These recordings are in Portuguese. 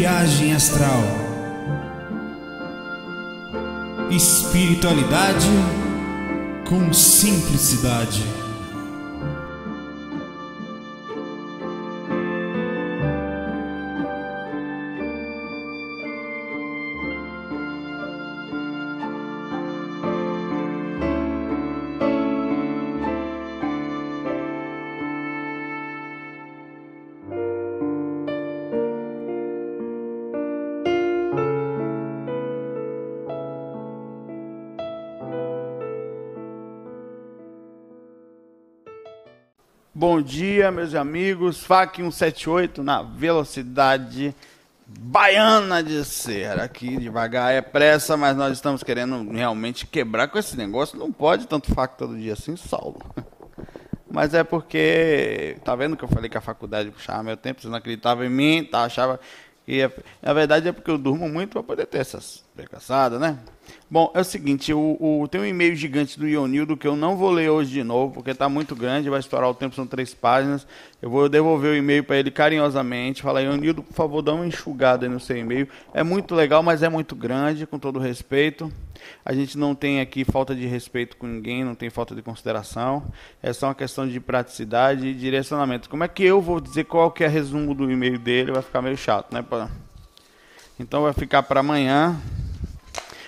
viagem astral, espiritualidade com simplicidade. dia, meus amigos. FAC 178 na velocidade baiana de ser. Aqui devagar é pressa, mas nós estamos querendo realmente quebrar com esse negócio. Não pode tanto FAC todo dia assim, Saulo. Mas é porque, tá vendo que eu falei que a faculdade puxava meu tempo, você não acreditava em mim, tá? Achava que. Ia... Na verdade é porque eu durmo muito para poder ter essas precassadas, né? Bom, é o seguinte, o, o, tem um e-mail gigante do Ionildo que eu não vou ler hoje de novo, porque está muito grande, vai estourar o tempo, são três páginas. Eu vou devolver o e-mail para ele carinhosamente, falar, Ionildo, por favor, dá uma enxugada no seu e-mail. É muito legal, mas é muito grande, com todo respeito. A gente não tem aqui falta de respeito com ninguém, não tem falta de consideração. É só uma questão de praticidade e direcionamento. Como é que eu vou dizer qual que é resumo do e-mail dele? Vai ficar meio chato, né? Então vai ficar para amanhã.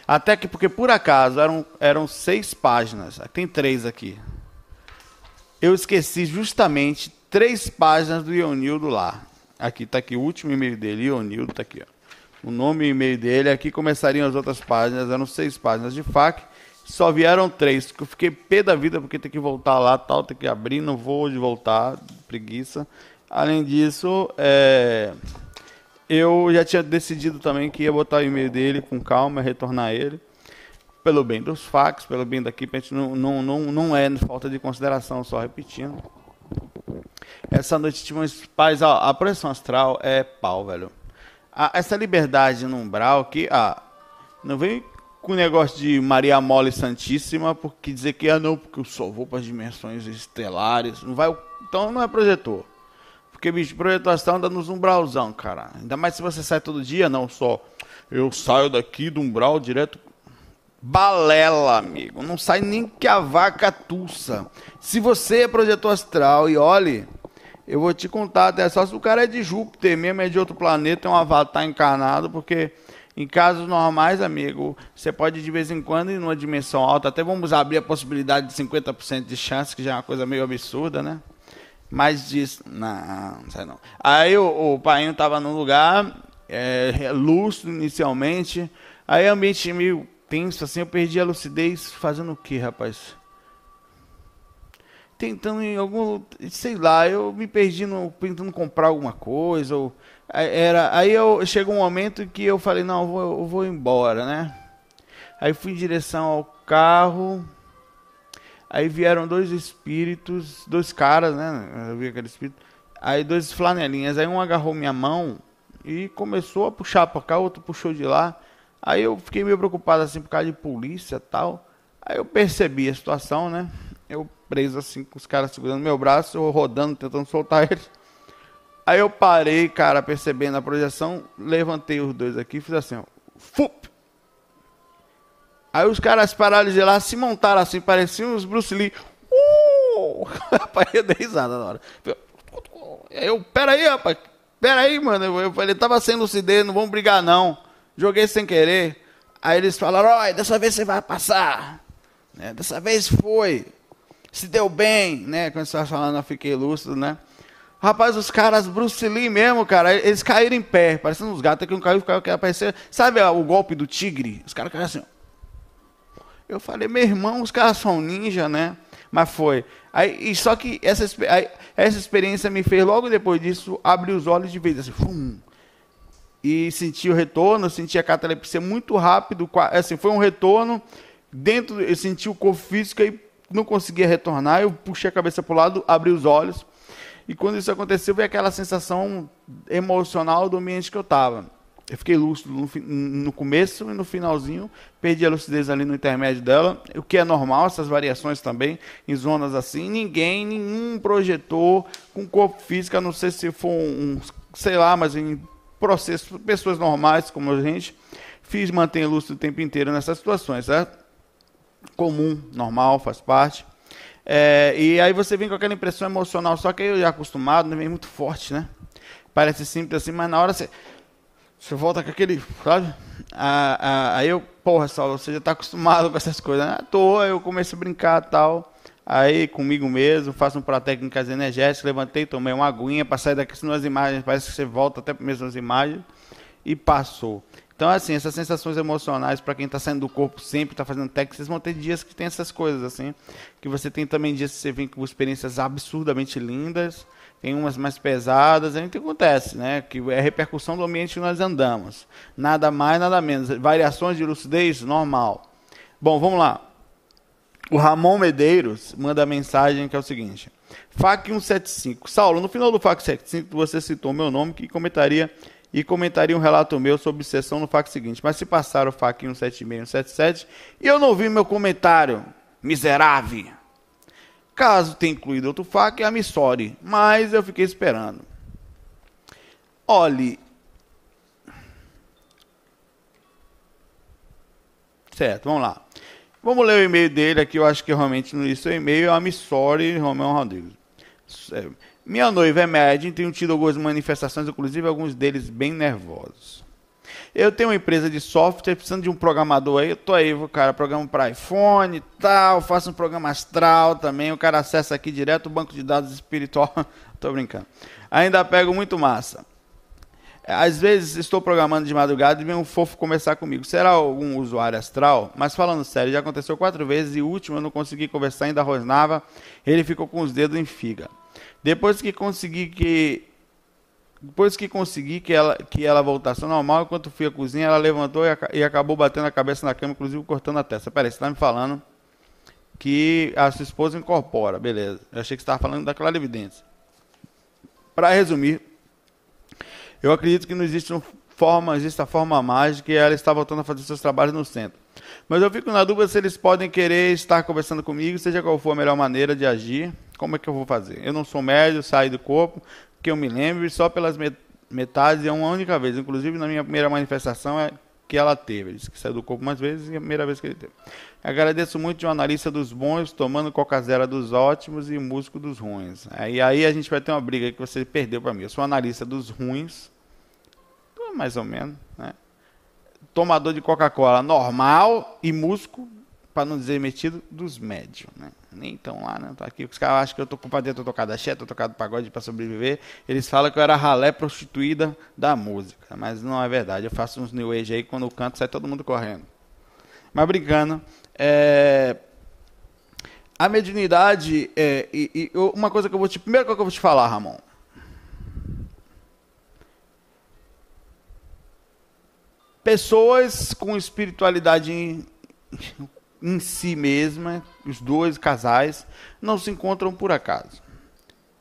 Até que, porque por acaso, eram, eram seis páginas. Tem três aqui. Eu esqueci justamente três páginas do Ionildo lá. Aqui está aqui o último e-mail dele, Ionildo está aqui. Ó. O nome e e-mail dele, aqui começariam as outras páginas, eram seis páginas de FAQ, só vieram três, que eu fiquei pé da vida porque tem que voltar lá, tal, tem que abrir, não vou de voltar, preguiça. Além disso, é eu já tinha decidido também que ia botar o e-mail dele com calma, retornar ele, pelo bem dos fax, pelo bem daqui, pra gente não, não, não, não é falta de consideração, só repetindo. Essa noite tínhamos pais, ó, a pressão astral é pau, velho. A, essa liberdade no umbral que, ah, não vem com o negócio de Maria Mole Santíssima, porque dizer que, ah, não, porque eu só vou para as dimensões estelares, não vai, então não é projetor. Porque, bicho, astral anda nos umbralzão, cara. Ainda mais se você sai todo dia, não só. Eu saio daqui do umbral direto. Balela, amigo. Não sai nem que a vaca tussa. Se você é projetor astral e olhe, eu vou te contar, até só se o cara é de Júpiter mesmo, é de outro planeta, é um avatar encarnado, porque em casos normais, amigo, você pode de vez em quando ir numa dimensão alta. Até vamos abrir a possibilidade de 50% de chance, que já é uma coisa meio absurda, né? Mas disse, não, não sei não. Aí o, o tava estava num lugar, é, lúcido inicialmente, aí ambiente meio tenso, assim, eu perdi a lucidez fazendo o que, rapaz? Tentando em algum, sei lá, eu me perdi no, tentando comprar alguma coisa, ou era, aí eu, chegou um momento que eu falei, não, eu vou, eu vou embora, né? Aí fui em direção ao carro, Aí vieram dois espíritos, dois caras, né? Eu vi aquele espírito. Aí dois flanelinhas. Aí um agarrou minha mão e começou a puxar pra cá, outro puxou de lá. Aí eu fiquei meio preocupado assim por causa de polícia e tal. Aí eu percebi a situação, né? Eu preso assim, com os caras segurando meu braço, eu rodando, tentando soltar eles. Aí eu parei, cara, percebendo a projeção, levantei os dois aqui e fiz assim, ó. Fup! Aí os caras pararam de lá, se montaram assim, pareciam os Bruce Lee. Uh! Rapaz, eu dei risada na hora. Eu, peraí, rapaz, peraí, mano. Eu, falei, tava sem lucidez, não vamos brigar não. Joguei sem querer. Aí eles falaram, ó, dessa vez você vai passar. Né? Dessa vez foi. Se deu bem, né? Quando você falando, eu fiquei lúcido, né? Rapaz, os caras, Bruce Lee mesmo, cara, eles caíram em pé, parecendo uns gatos que um caiu, ficava parecendo. sabe ó, o golpe do tigre? Os caras caíram assim, eu falei, meu irmão, os caras são ninja, né? Mas foi. Aí, e só que essa, aí, essa experiência me fez, logo depois disso, abrir os olhos de vez, assim, fum. E senti o retorno, senti a catalepsia muito rápido, assim, foi um retorno, dentro, eu senti o corpo físico e não conseguia retornar, eu puxei a cabeça para o lado, abri os olhos, e quando isso aconteceu, veio aquela sensação emocional do ambiente que eu estava. Eu fiquei lúcido no, no, começo e no finalzinho, perdi a lucidez ali no intermédio dela, o que é normal, essas variações também, em zonas assim. Ninguém, nenhum projetor com corpo físico, a não ser se for um, um sei lá, mas em processo, pessoas normais como a gente, fiz manter lúcido o tempo inteiro nessas situações, certo? Comum, normal, faz parte. É, e aí você vem com aquela impressão emocional, só que eu já acostumado, vem é muito forte, né? Parece simples assim, mas na hora você você volta com aquele, sabe? Ah, ah, aí eu, porra, Saulo, você já tá acostumado com essas coisas. À né? toa, eu começo a brincar tal. Aí, comigo mesmo, faço um técnicas energéticas, levantei, tomei uma aguinha para sair daqui, senão as imagens, parece que você volta até para mesmas imagens. E passou. Então, assim, essas sensações emocionais, para quem está saindo do corpo sempre, está fazendo técnica, vocês vão ter dias que tem essas coisas, assim. Que você tem também dias que você vem com experiências absurdamente lindas tem umas mais pesadas, é o que acontece, né? Que é repercussão do ambiente que nós andamos. Nada mais, nada menos. Variações de lucidez, normal. Bom, vamos lá. O Ramon Medeiros manda a mensagem que é o seguinte: FAC 175. Saulo, no final do FAC 175 você citou meu nome que comentaria e comentaria um relato meu sobre sessão no FAC seguinte, mas se passar o FAC 176 e 177 e eu não vi meu comentário, miserável. Caso tenha incluído outro fac, é a sorry, mas eu fiquei esperando. Olhe. Certo, vamos lá. Vamos ler o e-mail dele aqui, eu acho que realmente não li seu e-mail, é a sorry, Romão Rodrigues. Minha noiva é média e tenho tido algumas manifestações, inclusive alguns deles bem nervosos. Eu tenho uma empresa de software, precisando de um programador aí, eu tô aí, cara, programa para iPhone e tal, faço um programa astral também, o cara acessa aqui direto o banco de dados espiritual. tô brincando. Ainda pego muito massa. Às vezes estou programando de madrugada e vem um fofo conversar comigo. Será algum usuário astral? Mas falando sério, já aconteceu quatro vezes e último eu não consegui conversar, ainda rosnava. Ele ficou com os dedos em figa. Depois que consegui que depois que consegui que ela, que ela voltasse ao normal, enquanto fui à cozinha, ela levantou e, a, e acabou batendo a cabeça na cama, inclusive cortando a testa. Peraí, você está me falando que a sua esposa incorpora, beleza. Eu achei que você estava falando da clarividência. Para resumir, eu acredito que não existe, uma forma, existe a forma mágica e ela está voltando a fazer seus trabalhos no centro. Mas eu fico na dúvida se eles podem querer estar conversando comigo, seja qual for a melhor maneira de agir, como é que eu vou fazer? Eu não sou médio, saio do corpo, que eu me lembro só pelas metades é uma única vez. Inclusive, na minha primeira manifestação é que ela teve. Ele disse que saiu do corpo mais vezes e é a primeira vez que ele teve. Agradeço muito de um analista dos bons, tomando coca-zera dos ótimos e músico dos ruins. Aí, aí a gente vai ter uma briga que você perdeu para mim. Eu sou analista dos ruins, mais ou menos, né? Tomador de Coca-Cola normal e músico para não dizer metido, dos médios, né? Nem tão lá, né? Tá aqui, os caras acham que eu tô com padre, tô tocado axé, tô tocado pagode para sobreviver. Eles falam que eu era ralé prostituída da música, mas não é verdade. Eu faço uns new age aí, quando eu canto sai todo mundo correndo. Mas brincando, é... A mediunidade, é... e, e, uma coisa que eu vou te... Primeiro que eu vou te falar, Ramon. Pessoas com espiritualidade em si mesma, os dois casais, não se encontram por acaso.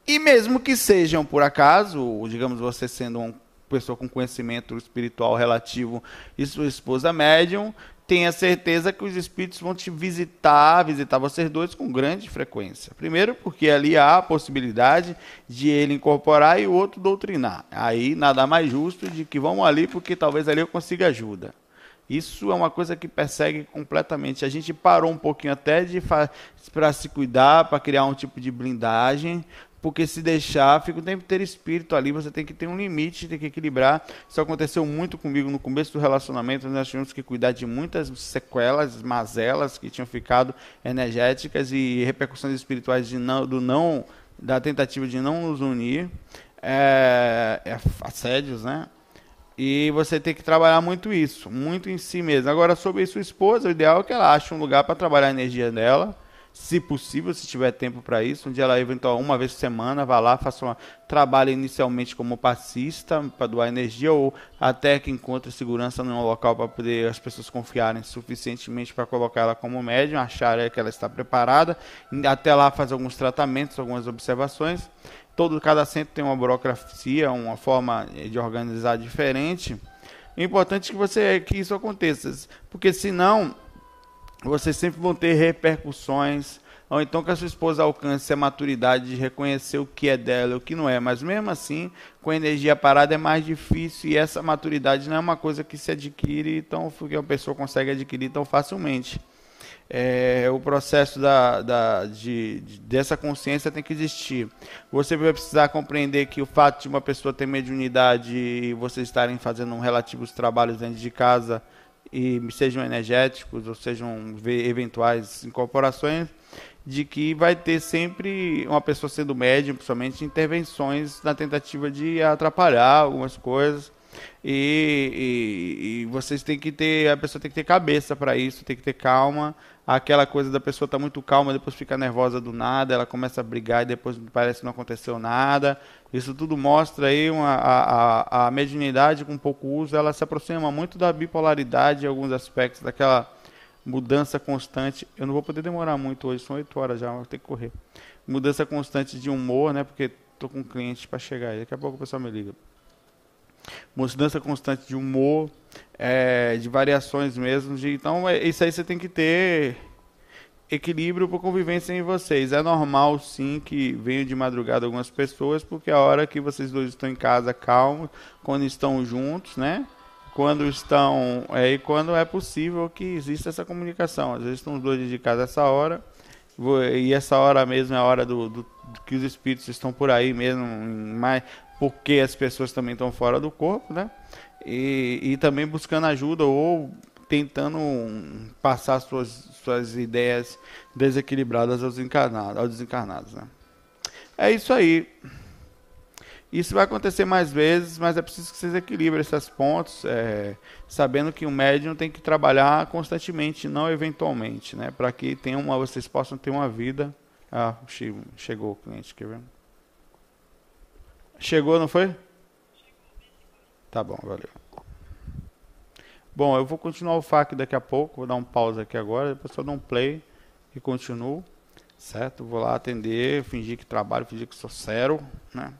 E mesmo que sejam por acaso, digamos você sendo uma pessoa com conhecimento espiritual relativo e sua esposa médium, tenha certeza que os espíritos vão te visitar, visitar vocês dois com grande frequência. Primeiro, porque ali há a possibilidade de ele incorporar e o outro doutrinar. Aí nada mais justo de que vamos ali porque talvez ali eu consiga ajuda. Isso é uma coisa que persegue completamente. A gente parou um pouquinho até de para se cuidar, para criar um tipo de blindagem, porque se deixar, fica o tempo inteiro espírito ali, você tem que ter um limite, tem que equilibrar. Isso aconteceu muito comigo no começo do relacionamento, nós tivemos que cuidar de muitas sequelas, mazelas que tinham ficado energéticas e repercussões espirituais de não, do não da tentativa de não nos unir, é, é, assédios, né? E você tem que trabalhar muito isso, muito em si mesmo. Agora, sobre sua esposa, o ideal é que ela ache um lugar para trabalhar a energia dela, se possível, se tiver tempo para isso. Um dia ela eventual uma vez por semana, vá lá, faça um trabalho inicialmente como passista para doar energia ou até que encontre segurança num local para poder as pessoas confiarem suficientemente para colocar ela como médium, acharem que ela está preparada, até lá fazer alguns tratamentos, algumas observações. Todo cada centro tem uma burocracia, uma forma de organizar diferente. O é importante é que você que isso aconteça, porque senão você sempre vão ter repercussões, ou então que a sua esposa alcance a maturidade de reconhecer o que é dela e o que não é. Mas mesmo assim, com a energia parada é mais difícil e essa maturidade não é uma coisa que se adquire tão que a pessoa consegue adquirir tão facilmente é, o processo da, da, de, de, dessa consciência tem que existir. Você vai precisar compreender que o fato de uma pessoa ter mediunidade e vocês estarem fazendo um relativos trabalhos dentro de casa, e sejam energéticos ou sejam eventuais incorporações, de que vai ter sempre uma pessoa sendo médium, principalmente intervenções na tentativa de atrapalhar algumas coisas e, e, e, vocês têm que ter, a pessoa tem que ter cabeça para isso, tem que ter calma. Aquela coisa da pessoa tá muito calma, depois fica nervosa do nada, ela começa a brigar e depois parece que não aconteceu nada. Isso tudo mostra aí uma, a, a, a mediunidade com pouco uso, ela se aproxima muito da bipolaridade em alguns aspectos, daquela mudança constante. Eu não vou poder demorar muito hoje, são 8 horas já, vou ter que correr. Mudança constante de humor, né? Porque tô com clientes para chegar aí. Daqui a pouco o pessoal me liga mudança constante de humor, é, de variações mesmo. De, então, é, isso aí você tem que ter equilíbrio para convivência em vocês. É normal, sim, que venham de madrugada algumas pessoas, porque é a hora que vocês dois estão em casa calmos, quando estão juntos, né? Quando estão. É, e quando é possível que exista essa comunicação. Às vezes estão os dois de casa essa hora, e essa hora mesmo é a hora do, do que os espíritos estão por aí mesmo, mais, porque as pessoas também estão fora do corpo, né? E, e também buscando ajuda ou tentando passar suas, suas ideias desequilibradas aos, encarnados, aos desencarnados, né? É isso aí. Isso vai acontecer mais vezes, mas é preciso que vocês equilibrem esses pontos, é, sabendo que o médium tem que trabalhar constantemente, não eventualmente, né? Para que tenha uma, vocês possam ter uma vida. Ah, chegou o cliente, quer ver? Chegou, não foi? Tá bom, valeu. Bom, eu vou continuar o FAQ daqui a pouco, vou dar um pausa aqui agora, depois eu dou um play e continuo, certo? Vou lá atender, fingir que trabalho, fingir que sou sério, né?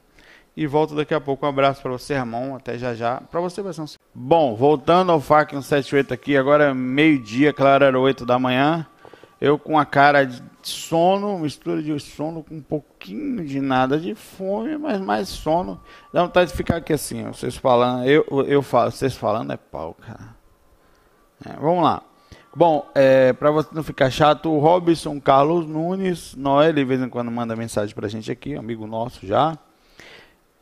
E volto daqui a pouco. Um abraço para você, irmão. Até já já. Para você vai ser um... Bom, voltando ao FAQ 178 aqui, agora é meio-dia, claro, era 8 da manhã. Eu com a cara de sono, mistura de sono com um pouquinho de nada de fome, mas mais sono. Dá vontade de ficar aqui assim, vocês falando, eu, eu falo, vocês falando é pau, cara. É, vamos lá. Bom, é, para você não ficar chato, o Robson Carlos Nunes, Noel, de vez em quando manda mensagem para a gente aqui, amigo nosso já.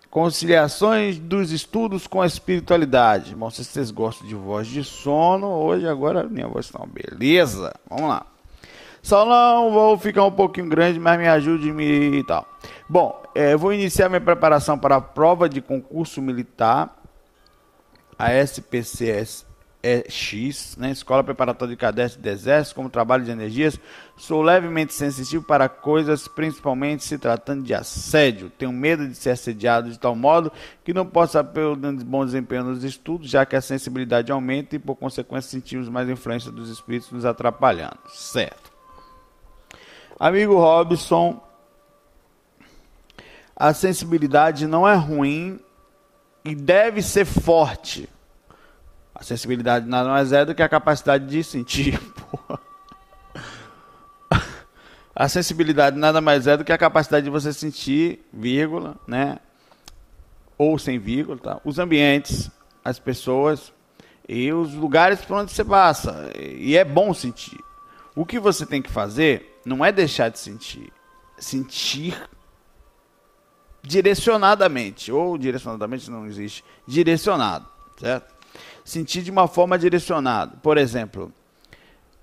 Conciliações dos estudos com a espiritualidade. Bom, se vocês gostam de voz de sono, hoje agora minha voz não. Tá uma beleza. Vamos lá. Salão, vou ficar um pouquinho grande, mas me ajude me e tal. Bom, é, vou iniciar minha preparação para a prova de concurso militar, a SPCSX, né? Escola Preparatória de Cadastro de Exército, como trabalho de energias. Sou levemente sensitivo para coisas, principalmente se tratando de assédio. Tenho medo de ser assediado de tal modo que não possa um bom desempenho nos estudos, já que a sensibilidade aumenta e, por consequência, sentimos mais influência dos espíritos nos atrapalhando. Certo. Amigo Robson, a sensibilidade não é ruim e deve ser forte. A sensibilidade nada mais é do que a capacidade de sentir. Porra. A sensibilidade nada mais é do que a capacidade de você sentir, vírgula, né? Ou sem vírgula, tá? Os ambientes, as pessoas e os lugares por onde você passa. E é bom sentir. O que você tem que fazer não é deixar de sentir. Sentir direcionadamente. Ou direcionadamente não existe. Direcionado, certo? Sentir de uma forma direcionada. Por exemplo,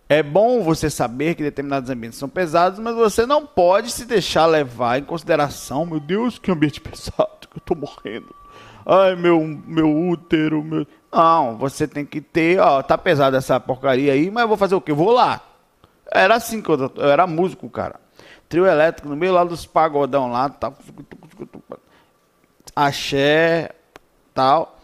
é bom você saber que determinados ambientes são pesados, mas você não pode se deixar levar em consideração. Meu Deus, que ambiente pesado, que eu tô morrendo. Ai, meu, meu útero, meu. Não, você tem que ter, ó, tá pesado essa porcaria aí, mas eu vou fazer o quê? Vou lá. Era assim que eu, eu era músico, cara. Trio elétrico, no meio lá dos pagodão lá, tal axé, tal.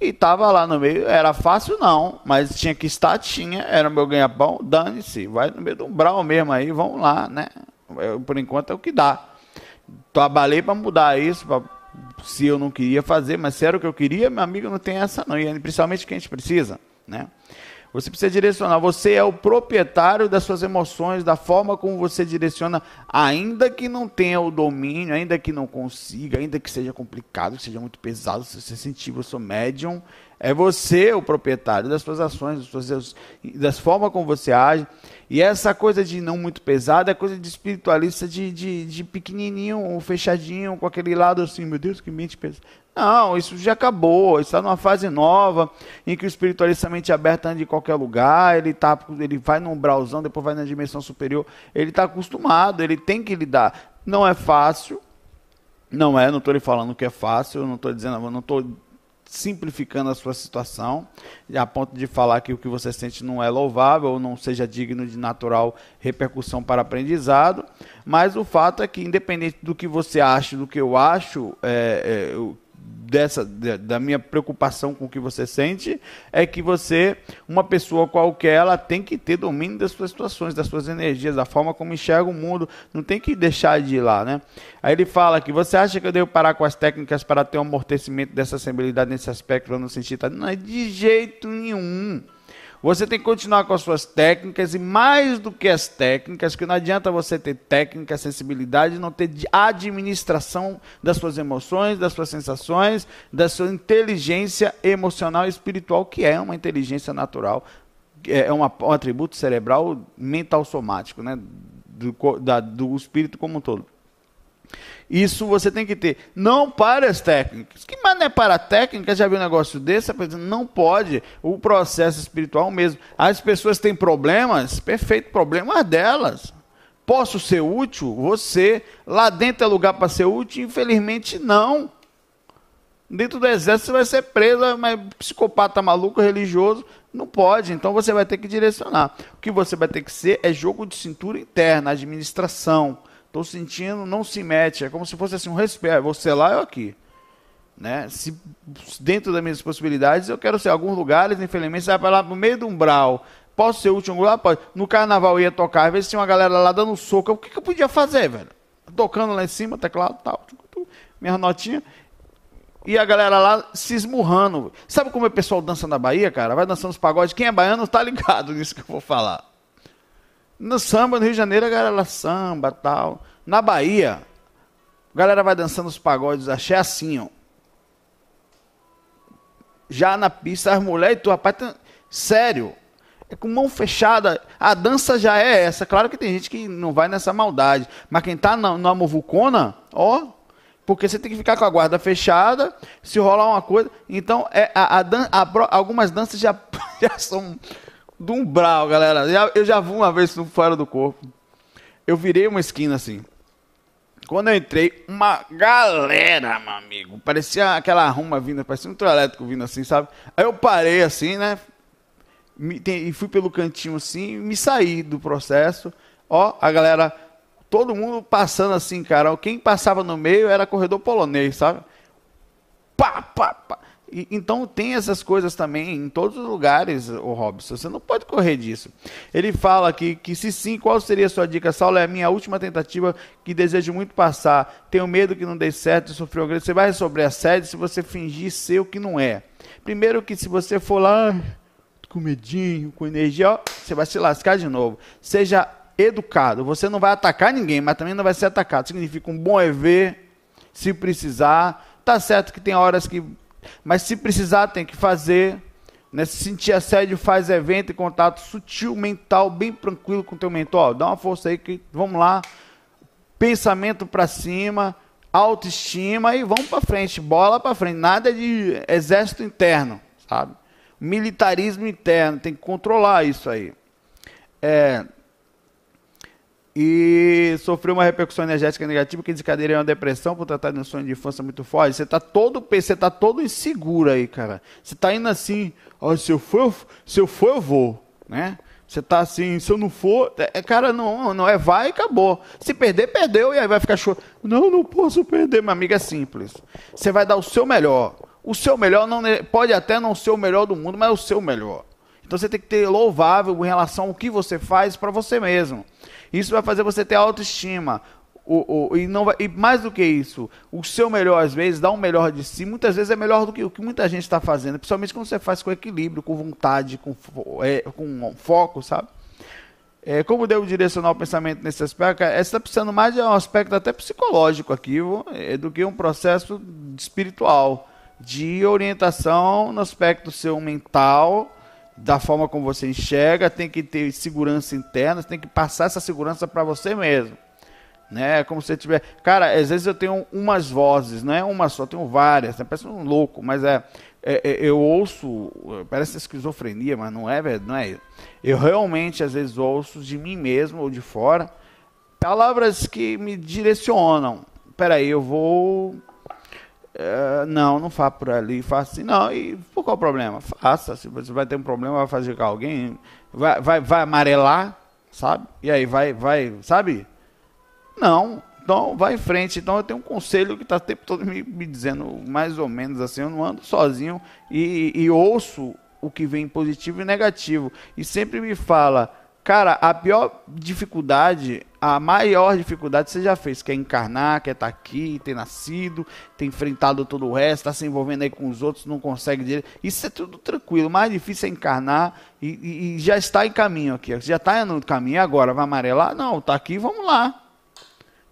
E tava lá no meio, era fácil não, mas tinha que estar, tinha, era meu ganha-pão, dane-se, vai no meio do umbral mesmo aí, vamos lá, né? Eu, por enquanto é o que dá. Trabalhei para mudar isso, pra, se eu não queria fazer, mas se era o que eu queria, meu amigo, não tem essa não, e é principalmente que a gente precisa, né? Você precisa direcionar. Você é o proprietário das suas emoções, da forma como você direciona, ainda que não tenha o domínio, ainda que não consiga, ainda que seja complicado, que seja muito pesado. Se você sentir, eu sou médium, é você o proprietário das suas ações, das, suas, das formas como você age. E essa coisa de não muito pesada é coisa de espiritualista, de, de, de pequenininho, fechadinho, com aquele lado assim, meu Deus, que mente pesada. Não, isso já acabou. Está numa fase nova em que o espiritualista é mente aberta anda em qualquer lugar. Ele tá, ele vai no brauzão, depois vai na dimensão superior. Ele está acostumado. Ele tem que lidar. Não é fácil. Não é. Não estou lhe falando que é fácil. Não estou dizendo. Não estou simplificando a sua situação, a ponto de falar que o que você sente não é louvável ou não seja digno de natural repercussão para aprendizado, mas o fato é que, independente do que você acha, do que eu acho, é, é, dessa da minha preocupação com o que você sente é que você, uma pessoa qualquer, ela tem que ter domínio das suas situações, das suas energias, da forma como enxerga o mundo, não tem que deixar de ir lá, né? Aí ele fala que você acha que eu devo parar com as técnicas para ter um amortecimento dessa sensibilidade nesse aspecto, eu não sentir, tá? não é de jeito nenhum. Você tem que continuar com as suas técnicas e mais do que as técnicas, que não adianta você ter técnica, sensibilidade, não ter administração das suas emoções, das suas sensações, da sua inteligência emocional e espiritual, que é uma inteligência natural, é um atributo cerebral mental somático, né? Do, da, do espírito como um todo. Isso você tem que ter. Não para as técnicas. Que mas não é para técnicas? Já viu um negócio desse? Não pode. O processo espiritual mesmo. As pessoas têm problemas, perfeito, problema delas. Posso ser útil? Você. Lá dentro é lugar para ser útil? Infelizmente não. Dentro do exército você vai ser preso, mas psicopata maluco, religioso, não pode. Então você vai ter que direcionar. O que você vai ter que ser é jogo de cintura interna, administração Estou sentindo, não se mete. É como se fosse assim um respeito. Ah, você lá, eu aqui. Né? Se dentro das minhas possibilidades, eu quero ser alguns lugares, infelizmente, você vai para lá no meio do umbral. Posso ser o último lugar, Pode. No carnaval ia tocar, às vezes tinha uma galera lá dando soco. O que, que eu podia fazer, velho? Tocando lá em cima, teclado, tal, minhas notinhas. E a galera lá se esmurrando. Sabe como é o pessoal dança na Bahia, cara? Vai dançando os pagodes. Quem é baiano tá ligado nisso que eu vou falar. No samba, no Rio de Janeiro, a galera samba tal. Na Bahia, a galera vai dançando os pagodes axé assim, ó. Já na pista, as mulheres e tu, rapaz, tem... sério. É com mão fechada. A dança já é essa. Claro que tem gente que não vai nessa maldade. Mas quem tá na, na muvucona, ó, porque você tem que ficar com a guarda fechada, se rolar uma coisa. Então, é, a, a dan a, algumas danças já, já são do umbral, galera. Eu já vi uma vez no Fora do Corpo. Eu virei uma esquina assim. Quando eu entrei, uma galera, meu amigo. Parecia aquela ruma vindo, parecia um elétrico vindo assim, sabe? Aí eu parei assim, né? e fui pelo cantinho assim, me saí do processo. Ó, a galera, todo mundo passando assim, cara. Quem passava no meio era corredor polonês, sabe? Pá, pá, pá. E, então tem essas coisas também em todos os lugares, o Robson. Você não pode correr disso. Ele fala aqui que se sim, qual seria a sua dica? Saulo, é a minha última tentativa que desejo muito passar. Tenho medo que não dê certo, sofreu grande. Você vai sobre a sede se você fingir ser o que não é. Primeiro que se você for lá com medinho, com energia, ó, você vai se lascar de novo. Seja educado. Você não vai atacar ninguém, mas também não vai ser atacado. Significa um bom ev se precisar. Tá certo que tem horas que mas se precisar, tem que fazer. Né? Se sentir assédio, faz evento e contato sutil, mental, bem tranquilo com o teu mentor. Dá uma força aí que vamos lá. Pensamento para cima, autoestima e vamos para frente, bola para frente. Nada de exército interno, sabe? Militarismo interno, tem que controlar isso aí. É, e sofreu uma repercussão energética negativa que desencadeia é uma depressão por tratar de um sonho de infância muito forte. Você tá todo, você tá todo inseguro aí, cara. Você tá indo assim, ó, oh, se eu for, se eu for eu vou, né? Você tá assim, se eu não for, é, é cara, não, não é vai e acabou. Se perder, perdeu e aí vai ficar chorando. Não, não posso perder, minha amiga, é simples. Você vai dar o seu melhor. O seu melhor não pode até não ser o melhor do mundo, mas é o seu melhor. Então você tem que ter louvável em relação ao que você faz para você mesmo. Isso vai fazer você ter autoestima. O, o, e, não vai, e mais do que isso, o seu melhor, às vezes, dá um melhor de si, muitas vezes é melhor do que o que muita gente está fazendo, principalmente quando você faz com equilíbrio, com vontade, com, fo é, com foco, sabe? É, como devo direcionar o pensamento nesse aspecto? Você é, está precisando mais de é um aspecto até psicológico aqui, é do que um processo espiritual, de orientação no aspecto seu mental, da forma como você enxerga, tem que ter segurança interna, tem que passar essa segurança para você mesmo. Né? É como se tiver. Cara, às vezes eu tenho umas vozes, não é uma só, tenho várias. Né? Parece um louco, mas é, é, é Eu ouço. Parece esquizofrenia, mas não é, não é. Eu realmente, às vezes, ouço de mim mesmo ou de fora palavras que me direcionam. Peraí, eu vou é, não, não faça por ali, faça assim, não, e por qual problema? Faça, se você vai ter um problema, vai fazer com alguém, vai, vai, vai amarelar, sabe? E aí vai, vai, sabe? Não, então vai em frente. Então eu tenho um conselho que está o tempo todo me, me, dizendo mais ou menos assim, eu não ando sozinho e, e ouço o que vem positivo e negativo. E sempre me fala, cara, a pior dificuldade a maior dificuldade que você já fez, que é encarnar, que é estar tá aqui, ter nascido, ter enfrentado todo o resto, tá se envolvendo aí com os outros, não consegue direito. Isso é tudo tranquilo. O mais difícil é encarnar e, e já está em caminho aqui. Já está no caminho e agora, vai amarelar? Não, tá aqui, vamos lá.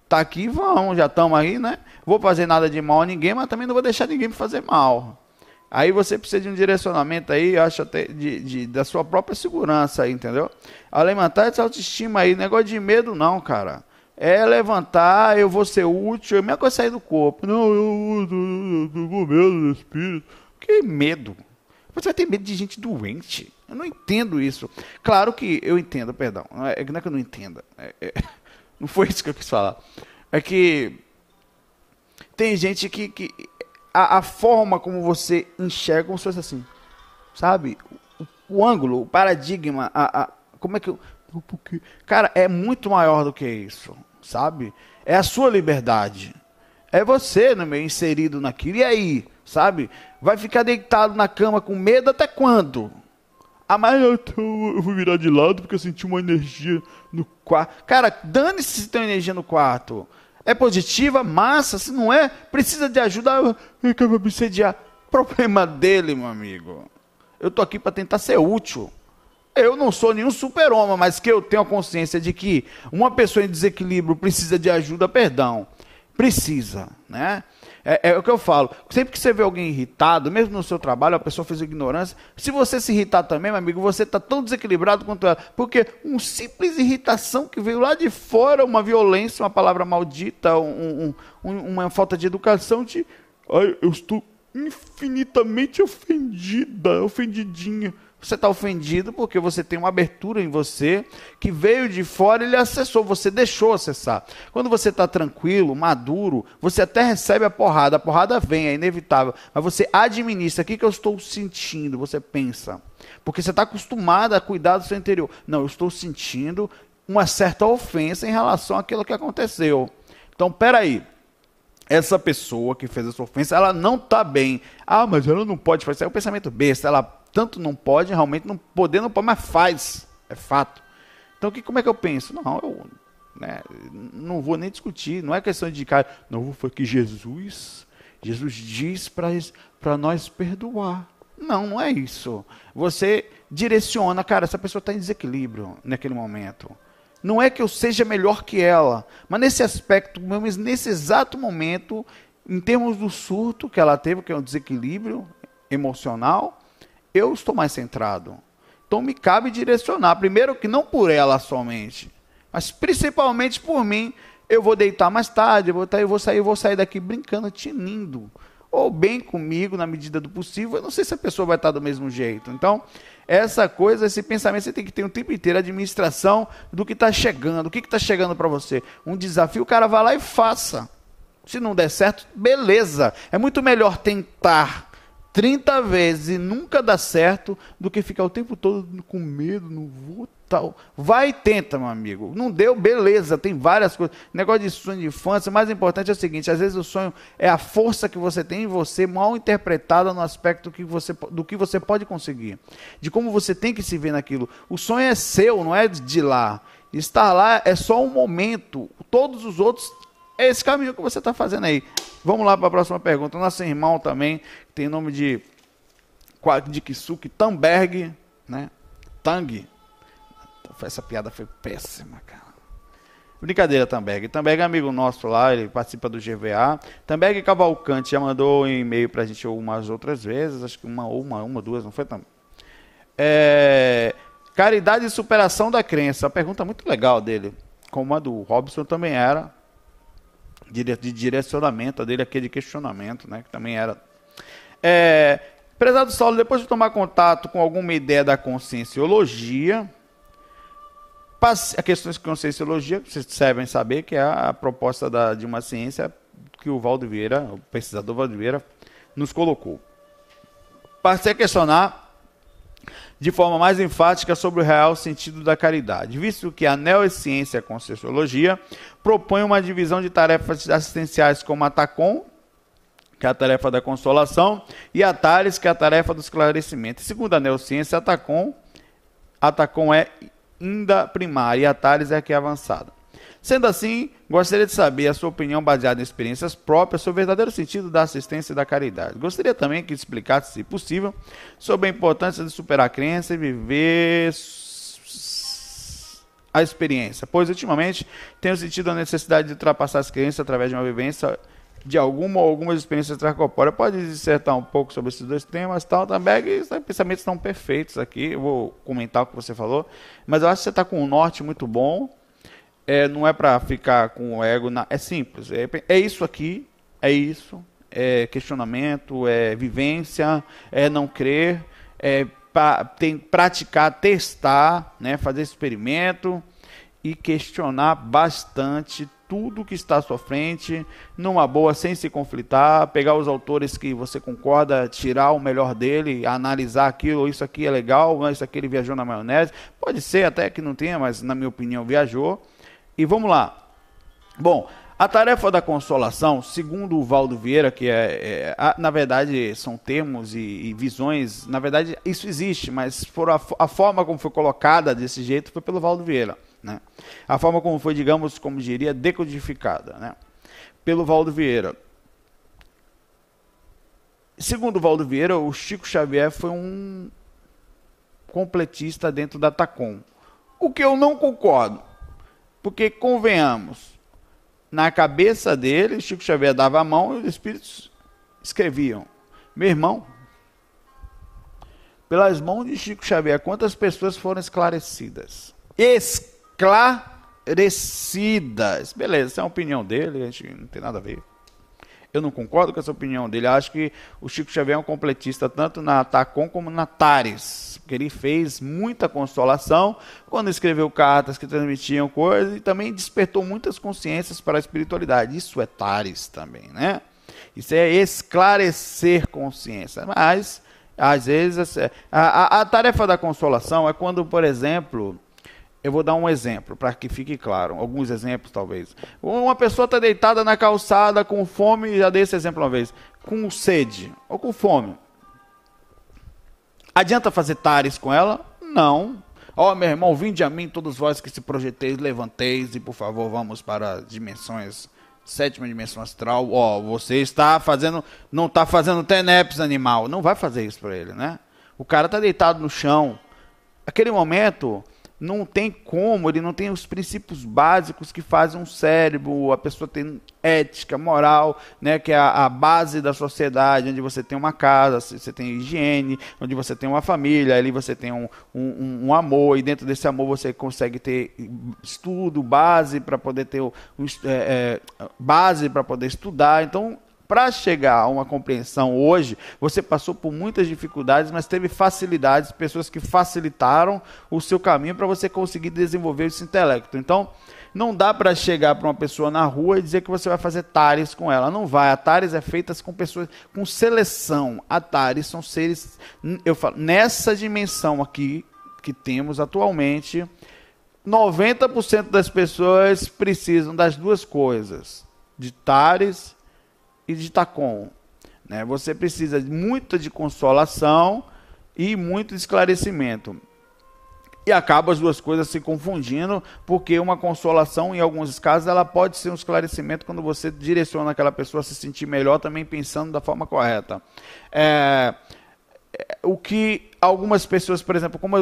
Tá aqui, vamos, já estamos aí, né? Vou fazer nada de mal a ninguém, mas também não vou deixar ninguém me fazer mal. Aí você precisa de um direcionamento aí, acho até de, de, da sua própria segurança aí, entendeu? A levantar essa autoestima aí, negócio de medo não, cara. É levantar, eu vou ser útil, eu é minha coisa sair do corpo. Não, eu tô com medo do espírito. Que medo? Você vai ter medo de gente doente. Eu não entendo isso. Claro que eu entendo, perdão. Não é, é não é que eu não entenda. É, é, não foi isso que eu quis falar. É que tem gente que, que a, a forma como você enxerga como se fosse assim. Sabe? O, o ângulo, o paradigma, a, a, como é que. Eu, porque, cara, é muito maior do que isso, sabe? É a sua liberdade. É você no meio inserido naquilo. E aí, sabe? Vai ficar deitado na cama com medo até quando? Ah, mas eu, tô, eu vou virar de lado porque eu senti uma energia no quarto. Cara, dane-se se tem energia no quarto é positiva, massa, se não é, precisa de ajuda, ah, eu vou obsediar. Problema dele, meu amigo. Eu estou aqui para tentar ser útil. Eu não sou nenhum super-homem, mas que eu tenho a consciência de que uma pessoa em desequilíbrio precisa de ajuda, perdão. Precisa, né? É, é, o que eu falo. Sempre que você vê alguém irritado, mesmo no seu trabalho, a pessoa fez ignorância, se você se irritar também, meu amigo, você está tão desequilibrado quanto ela. Porque uma simples irritação que veio lá de fora, uma violência, uma palavra maldita, um, um, uma falta de educação, te. Ai, eu estou infinitamente ofendida, ofendidinha. Você está ofendido porque você tem uma abertura em você que veio de fora e ele acessou, você deixou acessar. Quando você está tranquilo, maduro, você até recebe a porrada, a porrada vem, é inevitável, mas você administra. O que, que eu estou sentindo? Você pensa. Porque você está acostumado a cuidar do seu interior. Não, eu estou sentindo uma certa ofensa em relação àquilo que aconteceu. Então, peraí. Essa pessoa que fez essa ofensa, ela não está bem. Ah, mas ela não pode fazer. É um pensamento besta. Ela tanto não pode, realmente não poder não pode, mas faz, é fato. Então que, como é que eu penso? Não, eu né, não vou nem discutir, não é questão de cara, não foi que Jesus, Jesus diz para nós perdoar. Não, não é isso. Você direciona, cara, essa pessoa está em desequilíbrio naquele momento. Não é que eu seja melhor que ela, mas nesse aspecto, nesse exato momento, em termos do surto que ela teve, que é um desequilíbrio emocional, eu estou mais centrado. Então me cabe direcionar, primeiro que não por ela somente, mas principalmente por mim. Eu vou deitar mais tarde, eu vou, tá, eu vou sair, eu vou sair daqui brincando, tinindo ou bem comigo na medida do possível. Eu não sei se a pessoa vai estar do mesmo jeito. Então, essa coisa, esse pensamento, você tem que ter o um tempo inteiro a administração do que está chegando, o que está chegando para você. Um desafio, o cara vai lá e faça. Se não der certo, beleza. É muito melhor tentar 30 vezes e nunca dá certo do que ficar o tempo todo com medo, não vou tal. Vai e tenta, meu amigo. Não deu, beleza, tem várias coisas. Negócio de sonho de infância, mais importante é o seguinte, às vezes o sonho é a força que você tem em você mal interpretada no aspecto que você, do que você pode conseguir, de como você tem que se ver naquilo. O sonho é seu, não é de lá. Estar lá é só um momento. Todos os outros é esse caminho que você está fazendo aí. Vamos lá para a próxima pergunta. Nosso irmão também, que tem nome de, de Kisuke Tamberg, né? Tang. Essa piada foi péssima, cara. Brincadeira, Tamberg. Tamberg é amigo nosso lá, ele participa do GVA. Tamberg Cavalcante já mandou um e-mail para a gente umas outras vezes, acho que uma ou uma, uma, duas, não foi, Tamberg? É... Caridade e superação da crença. Pergunta muito legal dele, como a do Robson também era de direcionamento dele, aquele é questionamento, né, que também era. É, prezado Saulo, depois de tomar contato com alguma ideia da conscienciologia, passe, a questão de conscienciologia, vocês devem saber que é a proposta da, de uma ciência que o Valdo Vieira, o pesquisador Valdo Vieira, nos colocou. Passei a questionar de forma mais enfática sobre o real sentido da caridade, visto que a neociência com sociologia propõe uma divisão de tarefas assistenciais como a TACOM, que é a tarefa da consolação, e a TARES, que é a tarefa do esclarecimento. Segundo a neociência, a TACOM, a TACOM é ainda primária e a TARES é a que é avançada. Sendo assim, gostaria de saber a sua opinião baseada em experiências próprias sobre o verdadeiro sentido da assistência e da caridade. Gostaria também que explicasse, se possível, sobre a importância de superar a crença e viver a experiência, pois ultimamente tenho sentido a necessidade de ultrapassar as crenças através de uma vivência de alguma ou algumas experiências transcorpóreas. Pode dissertar um pouco sobre esses dois temas, tal, também, os pensamentos estão perfeitos aqui. Eu vou comentar o que você falou, mas eu acho que você está com um norte muito bom é, não é para ficar com o ego. Na, é simples. É, é isso aqui, é isso. É questionamento, é vivência, é não crer, é pra, tem, praticar, testar, né, fazer experimento e questionar bastante tudo que está à sua frente, numa boa, sem se conflitar, pegar os autores que você concorda, tirar o melhor dele, analisar aquilo, isso aqui é legal, ah, isso aqui ele viajou na maionese, pode ser até que não tenha, mas na minha opinião viajou, e vamos lá. Bom, a tarefa da consolação, segundo o Valdo Vieira, que é, é a, na verdade são termos e, e, visões, na verdade isso existe, mas foram a, a, forma como foi colocada desse jeito foi pelo Valdo Vieira. Né? A forma como foi, digamos, como diria, decodificada né? pelo Valdo Vieira. Segundo o Valdo Vieira, o Chico Xavier foi um completista dentro da TACOM. O que eu não concordo. Porque, convenhamos, na cabeça dele, Chico Xavier dava a mão e os espíritos escreviam. Meu irmão, pelas mãos de Chico Xavier, quantas pessoas foram esclarecidas? Esclarecidas. Beleza, essa é a opinião dele, a gente não tem nada a ver. Eu não concordo com essa opinião dele. acho que o Chico Xavier é um completista tanto na Tacom como na Tares. Porque ele fez muita consolação quando escreveu cartas que transmitiam coisas e também despertou muitas consciências para a espiritualidade. Isso é Tares também, né? Isso é esclarecer consciência. Mas, às vezes, a, a, a tarefa da consolação é quando, por exemplo, eu vou dar um exemplo para que fique claro, alguns exemplos talvez. Uma pessoa está deitada na calçada com fome, já dei esse exemplo uma vez, com sede ou com fome. Adianta fazer tares com ela? Não. Ó, oh, meu irmão, vinde a mim todos vós que se projeteis, levanteis e por favor vamos para dimensões sétima dimensão astral, ó, você está fazendo, não está fazendo teneps animal, não vai fazer isso para ele, né? O cara está deitado no chão. Aquele momento, não tem como, ele não tem os princípios básicos que fazem um cérebro, a pessoa tem ética, moral, né, que é a, a, base da sociedade, onde você tem uma casa, você tem higiene, onde você tem uma família, ali você tem um, um, um amor, e dentro desse amor você consegue ter estudo, base para poder ter um, é, é, base para poder estudar. Então, para chegar a uma compreensão hoje, você passou por muitas dificuldades, mas teve facilidades, pessoas que facilitaram o seu caminho para você conseguir desenvolver esse intelecto. Então, não dá para chegar para uma pessoa na rua e dizer que você vai fazer tares com ela. Não vai. Atares é feitas com pessoas com seleção. Atares são seres, eu falo, nessa dimensão aqui que temos atualmente, 90% das pessoas precisam das duas coisas, de tares e de Tacom. Né? Você precisa muito de consolação e muito de esclarecimento. E acaba as duas coisas se confundindo, porque uma consolação, em alguns casos, ela pode ser um esclarecimento quando você direciona aquela pessoa a se sentir melhor, também pensando da forma correta. É, o que algumas pessoas, por exemplo, como,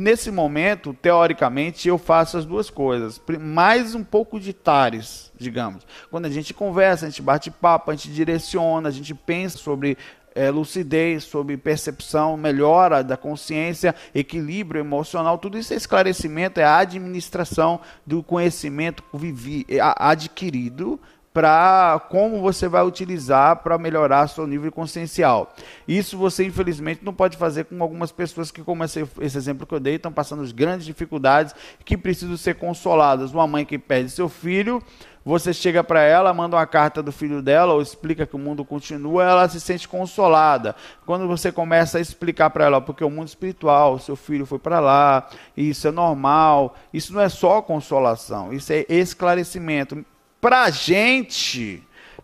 nesse momento, teoricamente, eu faço as duas coisas. Mais um pouco de tares, digamos. Quando a gente conversa, a gente bate papo, a gente direciona, a gente pensa sobre é, lucidez, sobre percepção, melhora da consciência, equilíbrio emocional, tudo isso é esclarecimento, é a administração do conhecimento vivi, eh, adquirido para como você vai utilizar para melhorar seu nível consciencial. Isso você, infelizmente, não pode fazer com algumas pessoas que, como esse, esse exemplo que eu dei, estão passando grandes dificuldades que precisam ser consoladas. Uma mãe que perde seu filho, você chega para ela, manda uma carta do filho dela ou explica que o mundo continua, ela se sente consolada. Quando você começa a explicar para ela, porque o mundo espiritual, seu filho foi para lá, isso é normal, isso não é só consolação, isso é esclarecimento pra gente,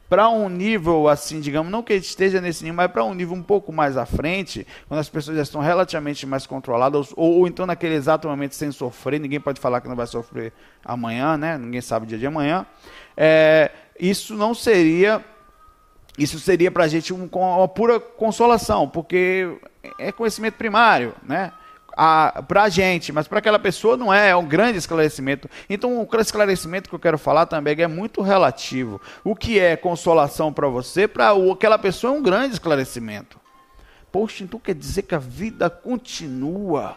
para um nível assim, digamos, não que ele esteja nesse nível, mas para um nível um pouco mais à frente, quando as pessoas já estão relativamente mais controladas, ou, ou, então naquele exato momento sem sofrer, ninguém pode falar que não vai sofrer amanhã, né? Ninguém sabe o dia de amanhã. É, isso não seria. Isso seria para a gente um, uma pura consolação, porque é conhecimento primário, né? para a gente, mas para aquela pessoa não é, é um grande esclarecimento. Então, o esclarecimento que eu quero falar também é, é muito relativo. O que é consolação para você, para aquela pessoa é um grande esclarecimento. Poxa, então quer dizer que a vida continua.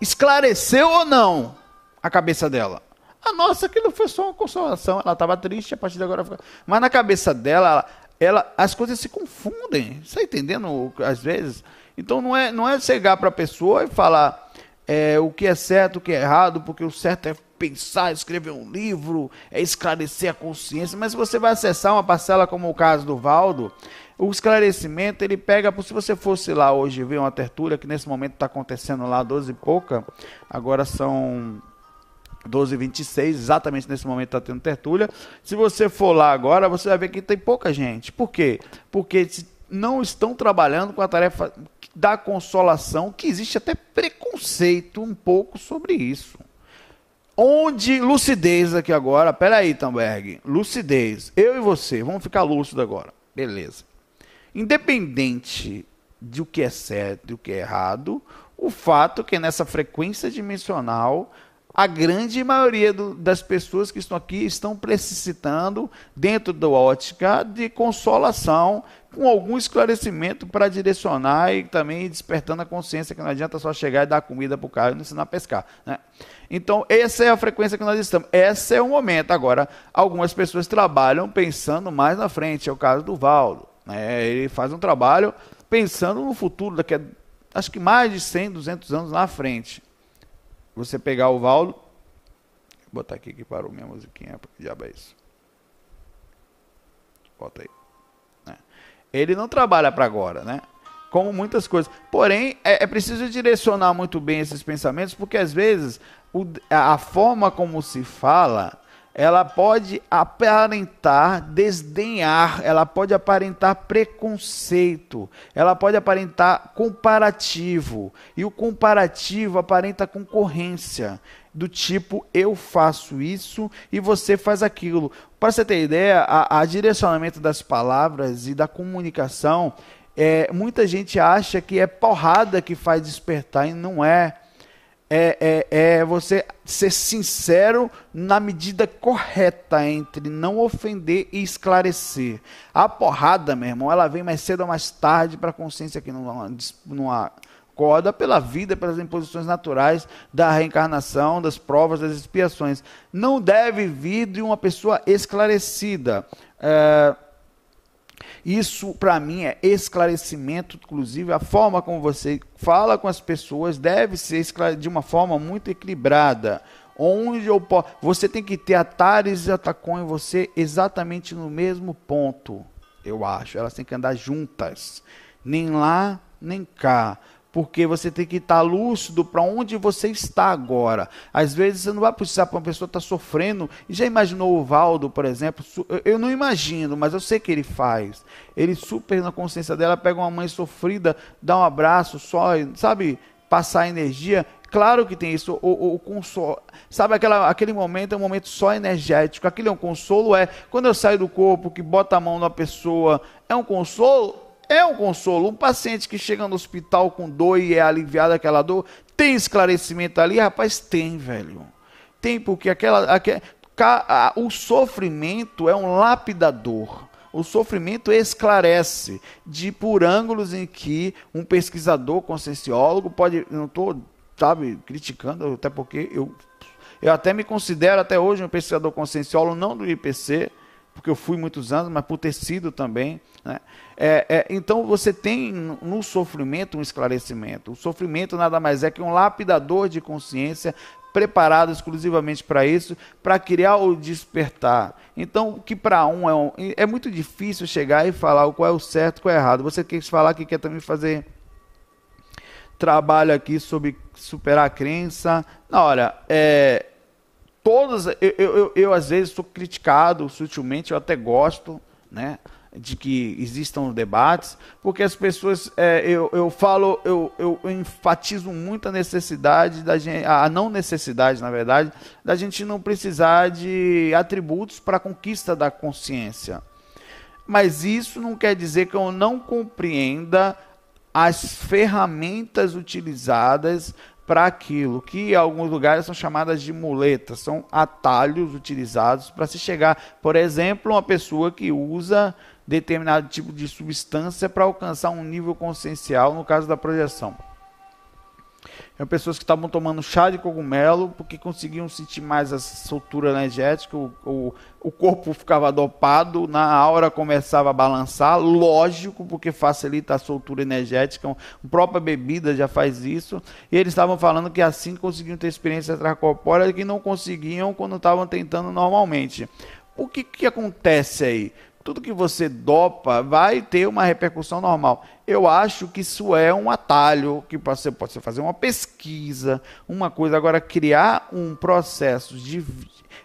Esclareceu ou não a cabeça dela? A nossa, aquilo foi só uma consolação. Ela estava triste, a partir de agora. Mas na cabeça dela, ela, ela, as coisas se confundem. Você está entendendo às vezes? Então não é, não é chegar para a pessoa e falar é, o que é certo, o que é errado, porque o certo é pensar, escrever um livro, é esclarecer a consciência. Mas se você vai acessar uma parcela como o caso do Valdo, o esclarecimento ele pega. Se você fosse lá hoje ver uma tertúlia que nesse momento está acontecendo lá 12 e pouca, agora são 12 e 26, exatamente nesse momento está tendo tertúlia. Se você for lá agora, você vai ver que tem pouca gente. Por quê? Porque não estão trabalhando com a tarefa da consolação, que existe até preconceito um pouco sobre isso. Onde lucidez aqui agora, peraí, Tamberg, lucidez, eu e você, vamos ficar lúcido agora, beleza. Independente de o que é certo e o que é errado, o fato é que nessa frequência dimensional a grande maioria do, das pessoas que estão aqui estão precisitando, dentro da ótica, de consolação, com algum esclarecimento para direcionar e também despertando a consciência que não adianta só chegar e dar comida para o cara e não ensinar a pescar. Né? Então, essa é a frequência que nós estamos. Esse é o momento. Agora, algumas pessoas trabalham pensando mais na frente. É o caso do Valdo. Né? Ele faz um trabalho pensando no futuro, daqui a, acho que mais de 100, 200 anos na frente você pegar o Valdo. Vou botar aqui que parou minha musiquinha. Que diabo é isso? Bota aí. É. Ele não trabalha para agora, né? Como muitas coisas. Porém, é, é, preciso direcionar muito bem esses pensamentos, porque às vezes o, a forma como se fala ela pode aparentar desdenhar, ela pode aparentar preconceito, ela pode aparentar comparativo. E o comparativo aparenta concorrência, do tipo eu faço isso e você faz aquilo. Para você ter ideia, a, a direcionamento das palavras e da comunicação, é, muita gente acha que é porrada que faz despertar e não é é, é, é você ser sincero na medida correta entre não ofender e esclarecer. A porrada, meu irmão, ela vem mais cedo ou mais tarde para a consciência que não, não, acorda pela vida, pelas imposições naturais da reencarnação, das provas, das expiações. Não deve vir de uma pessoa esclarecida. É isso para mim é esclarecimento, inclusive a forma como você fala com as pessoas deve ser de uma forma muito equilibrada. Onde eu posso, você tem que ter atares e atacões em você exatamente no mesmo ponto, eu acho. Elas têm que andar juntas, nem lá nem cá porque você tem que estar lúcido para onde você está agora. Às vezes você não vai precisar para uma pessoa estar tá sofrendo. já imaginou o Valdo, por exemplo? Eu não imagino, mas eu sei que ele faz. Ele super na consciência dela, pega uma mãe sofrida, dá um abraço, só, sabe, passar energia. Claro que tem isso, o, o, o consolo. Sabe, aquela, aquele momento é um momento só energético. Aquilo é um consolo, é. Quando eu saio do corpo, que bota a mão na pessoa, é um consolo? É um consolo. Um paciente que chega no hospital com dor e é aliviado daquela dor, tem esclarecimento ali? Rapaz, tem, velho. Tem, porque aquela, aquela o sofrimento é um lapidador. O sofrimento esclarece de por ângulos em que um pesquisador conscienciólogo pode. Não estou, sabe, criticando, até porque eu, eu até me considero até hoje um pesquisador conscienciólogo, não do IPC, porque eu fui muitos anos, mas por ter sido também. Né? É, é, então você tem no sofrimento um esclarecimento. O sofrimento nada mais é que um lapidador de consciência preparado exclusivamente para isso, para criar o despertar. Então, o que para um é, um é muito difícil chegar e falar o qual é o certo, qual é o errado. Você quis falar que quer também fazer trabalho aqui sobre superar a crença. Na hora, é, todas eu, eu, eu, eu às vezes sou criticado sutilmente, eu até gosto, né? de que existam debates, porque as pessoas, é, eu, eu falo, eu, eu enfatizo muito a necessidade da gente, a não necessidade, na verdade, da gente não precisar de atributos para a conquista da consciência. Mas isso não quer dizer que eu não compreenda as ferramentas utilizadas para aquilo que em alguns lugares são chamadas de muletas, são atalhos utilizados para se chegar, por exemplo, uma pessoa que usa determinado tipo de substância para alcançar um nível consciencial, no caso da projeção. Eram pessoas que estavam tomando chá de cogumelo porque conseguiam sentir mais a soltura energética, o, o, o, corpo ficava dopado, na aura começava a balançar, lógico, porque facilita a soltura energética, a própria bebida já faz isso. E eles estavam falando que assim conseguiam ter experiência extracorpórea que não conseguiam quando estavam tentando normalmente. O que, que acontece aí? tudo que você dopa vai ter uma repercussão normal. Eu acho que isso é um atalho que você pode fazer uma pesquisa, uma coisa. Agora, criar um processo de.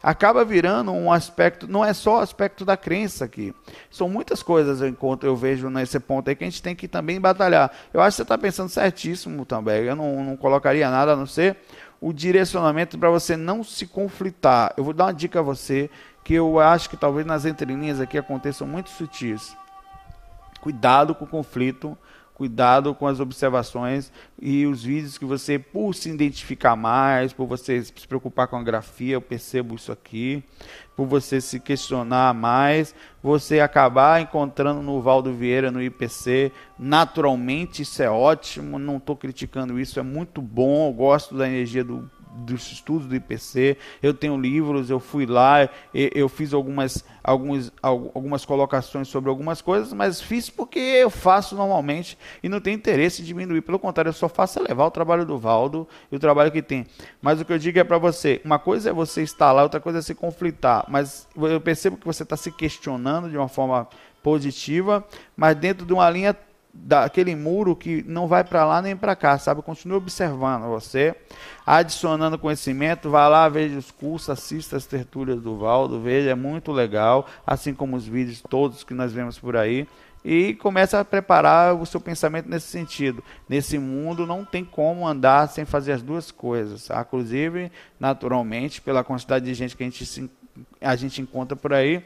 Acaba virando um aspecto, não é só o aspecto da crença aqui. São muitas coisas eu encontro, eu vejo nesse ponto aí que a gente tem que também batalhar. Eu acho que você está pensando certíssimo também. Eu não, não colocaria nada a não ser o direcionamento para você não se conflitar. Eu vou dar uma dica a você que eu acho que talvez nas entrelinhas aqui aconteçam muito sutis. Cuidado com o conflito, cuidado com as observações e os vídeos que você, por se identificar mais, por você se preocupar com a grafia, eu percebo isso aqui, por você se questionar mais, você acabar encontrando no Valdo Vieira no IPC, naturalmente isso é ótimo, não estou criticando isso, é muito bom, eu gosto da energia do, dos estudos do IPC, eu tenho livros, eu fui lá, eu, fiz algumas, algumas, algumas colocações sobre algumas coisas, mas fiz porque eu faço normalmente e não tenho interesse em diminuir. Pelo contrário, eu só faço é levar o trabalho do Valdo e o trabalho que tem. Mas o que eu digo é para você: uma coisa é você estar lá, outra coisa é se conflitar. Mas eu percebo que você está se questionando de uma forma positiva, mas dentro de uma linha daquele muro que não vai para lá nem para cá, sabe? Continue observando você, adicionando conhecimento, vá lá, veja os cursos, assista as tertúlias do Valdo, veja, é muito legal, assim como os vídeos todos que nós vemos por aí, e começa a preparar o seu pensamento nesse sentido. Nesse mundo não tem como andar sem fazer as duas coisas, inclusive, naturalmente, pela quantidade de gente que a gente se a gente encontra por aí,